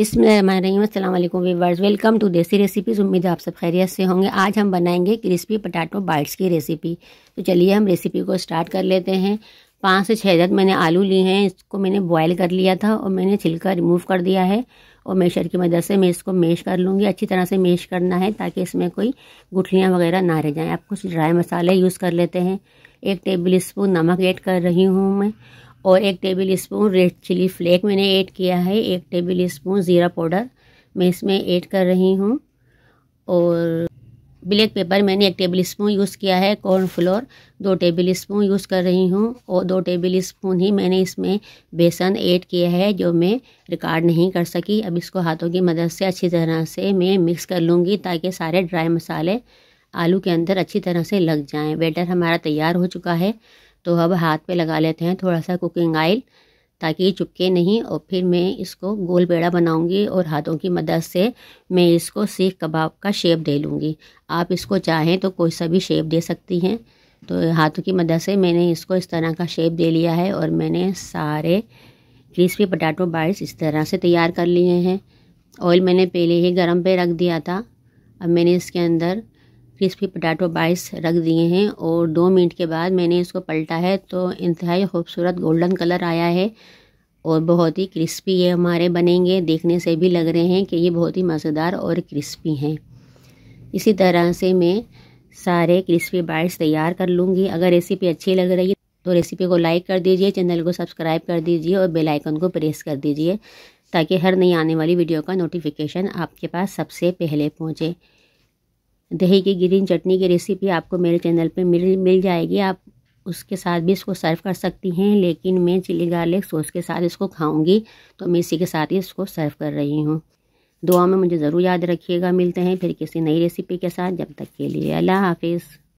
अस्सलाम viewers welcome to Desi recipes उम्मीद है आप सब खैरियत से होंगे आज हम बनाएंगे क्रिस्पी पटाटो बाइट्स की रेसिपी तो चलिए हम रेसिपी को स्टार्ट कर लेते हैं पाँच से छः दर्द मैंने आलू लिए हैं इसको मैंने बॉयल कर लिया था और मैंने छिलका रिमूव कर दिया है और मेशर की मदद से मैं इसको मेश कर लूँगी अच्छी तरह से मेश करना है ताकि इसमें कोई गुठलियाँ वगैरह ना रह जाएँ आप कुछ ड्राई मसाले यूज़ कर लेते हैं एक टेबल स्पून नमक ऐड कर रही हूँ मैं और एक tablespoon red chilli flake मैंने ऐड किया है एक टेबल स्पून ज़ीरा पाउडर मैं इसमें ऐड कर रही हूँ और ब्लैक पेपर मैंने एक टेबल स्पून यूज़ किया है कॉर्न फ्लोर दो टेबल स्पून यूज़ कर रही हूँ और दो टेबल स्पून ही मैंने इसमें बेसन ऐड किया है जो मैं रिकॉर्ड नहीं कर सकी अब इसको हाथों की मदद से अच्छी तरह से मैं मिक्स कर लूँगी ताकि सारे ड्राई मसाले आलू के अंदर अच्छी तरह से लग जाएँ बेटर हमारा तैयार हो चुका है तो अब हाथ पे लगा लेते हैं थोड़ा सा कुकिंग ऑयल ताकि ये नहीं और फिर मैं इसको गोल पेड़ा बनाऊंगी और हाथों की मदद से मैं इसको सीख कबाब का शेप दे लूँगी आप इसको चाहें तो कोई सा भी शेप दे सकती हैं तो हाथों की मदद से मैंने इसको इस तरह का शेप दे लिया है और मैंने सारे क्रिस्पी पटाटो बाइट्स इस तरह से तैयार कर लिए हैं ऑयल मैंने पहले ही गर्म पे रख दिया था अब मैंने इसके अंदर क्रिस्पी पटाटो बाइस रख दिए हैं और दो मिनट के बाद मैंने इसको पलटा है तो इंतहाई खूबसूरत गोल्डन कलर आया है और बहुत ही क्रिस्पी ये हमारे बनेंगे देखने से भी लग रहे हैं कि ये बहुत ही मज़ेदार और क्रिस्पी हैं इसी तरह से मैं सारे क्रिस्पी बाइट्स तैयार कर लूँगी अगर रेसिपी अच्छी लग रही है तो रेसिपी को लाइक कर दीजिए चैनल को सब्सक्राइब कर दीजिए और बेल आइकन को प्रेस कर दीजिए ताकि हर नई आने वाली वीडियो का नोटिफिकेशन आपके पास सबसे पहले पहुँचे दही की ग्रीन चटनी की रेसिपी आपको मेरे चैनल पे मिल मिल जाएगी आप उसके साथ भी इसको सर्व कर सकती हैं लेकिन मैं चिली गार्लिक सॉस के साथ इसको खाऊंगी तो मैं इसी के साथ ही इसको सर्व कर रही हूँ दुआ में मुझे ज़रूर याद रखिएगा मिलते हैं फिर किसी नई रेसिपी के साथ जब तक के लिए अल्लाह हाफिज़